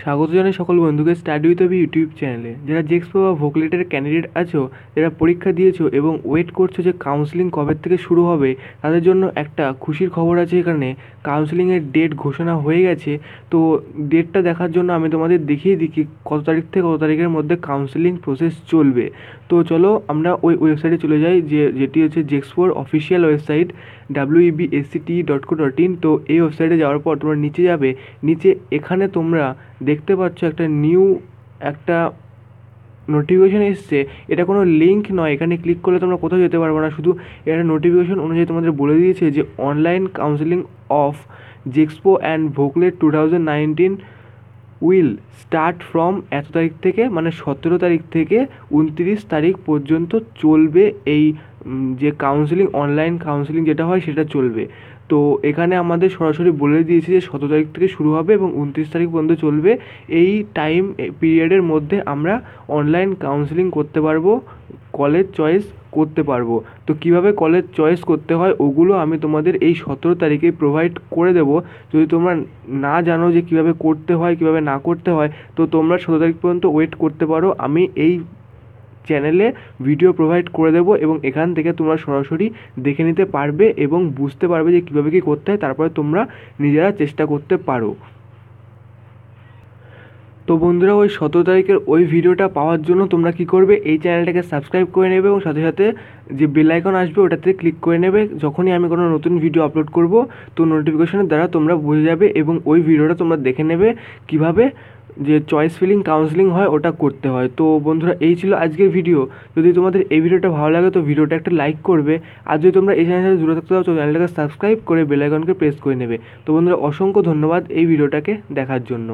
স্বাগত জানাই সকল বন্ধুকে স্টাডি উইথ ইউটিউব চ্যানেলে যারা জেক্সপো বা ভোকলেটের ক্যান্ডিডেট আছো যারা পরীক্ষা দিয়েছো এবং ওয়েট করছো যে কাউন্সিলিং কবে থেকে শুরু হবে তাদের জন্য একটা খুশির খবর আছে এখানে কাউন্সিলিংয়ের ডেট ঘোষণা হয়ে গেছে তো ডেটটা দেখার জন্য আমি তোমাদের দেখিয়ে দিই কত তারিখ থেকে কত তারিখের মধ্যে কাউন্সিলিং প্রসেস চলবে তো চলো আমরা ওই ওয়েবসাইটে চলে যাই যে যেটি হচ্ছে জেক্সপোর official website W EBSCT dot co dot in তো এই ওয়েবসাইটে যাওয়ার পর তোমরা নিচে যাবে নিচে এখানে তোমরা দেখতে পাচ্ছ একটা নিউ একটা নোটিফিকেশান এসছে এটা কোনো লিঙ্ক নয় এখানে ক্লিক করলে তোমরা কোথাও যেতে পারবো না শুধু এটা নোটিফিকেশান অনুযায়ী তোমাদের বলে দিয়েছে যে online counselling of JEXPO and VOCLET two thousand will start from এত তারিখ থেকে মানে সতেরো তারিখ থেকে উনত্রিশ তারিখ পর্যন্ত চলবে এই যে কাউন্সিলিং অনলাইন কাউন্সেলিং যেটা হয় সেটা চলবে তো এখানে আমাদের সরাসরি বলে দিয়েছে যে সতেরো তারিখ থেকে শুরু হবে এবং উনত্রিশ তারিখ পর্যন্ত চলবে এই টাইম পিরিয়ডের মধ্যে আমরা অনলাইন কাউন্সেলিং করতে পারবো কলেজ চয়েস করতে পারবো তো কিভাবে কলেজ চয়েস করতে হয় ওগুলো আমি তোমাদের এই সতেরো তারিখে প্রোভাইড করে দেবো যদি তোমরা না জানো যে কিভাবে করতে হয় কিভাবে না করতে হয় তো তোমরা সতেরো তারিখ পর্যন্ত ওয়েট করতে পারো আমি এই চ্যানেলে ভিডিও প্রোভাইড করে দেবো এবং এখান থেকে তোমরা সরাসরি দেখে নিতে পারবে এবং বুঝতে পারবে যে কীভাবে কী করতে হয় তারপরে তোমরা নিজেরা চেষ্টা করতে পারো তো বন্ধুরা ওই সতেরো তারিখের ওই ভিডিওটা পাওয়ার জন্য তোমরা কি করবে এই চ্যানেলটাকে সাবস্ক্রাইব করে নেবে এবং সাথে সাথে যে বেল আইকন আসবে ওটাতে ক্লিক করে নেবে যখনই আমি কোনো নতুন ভিডিও আপলোড করব তো নোটিফিকেশনের দ্বারা তোমরা বুঝে যাবে এবং ওই ভিডিওটা তোমরা দেখে নেবে কিভাবে যে চয়েস ফিলিং কাউন্সেলিং হয় ওটা করতে হয় তো বন্ধুরা এই ছিল আজকের ভিডিও যদি তোমাদের এই ভিডিওটা ভালো লাগে তো ভিডিওটা একটা লাইক করবে আর যদি তোমরা এই চ্যানেলের সাথে জুড়ে থাকতে চাও তো চ্যানেলটাকে সাবস্ক্রাইব করে বেলাইকনকে প্রেস করে নেবে তো বন্ধুরা অসংখ্য ধন্যবাদ এই ভিডিওটাকে দেখার জন্য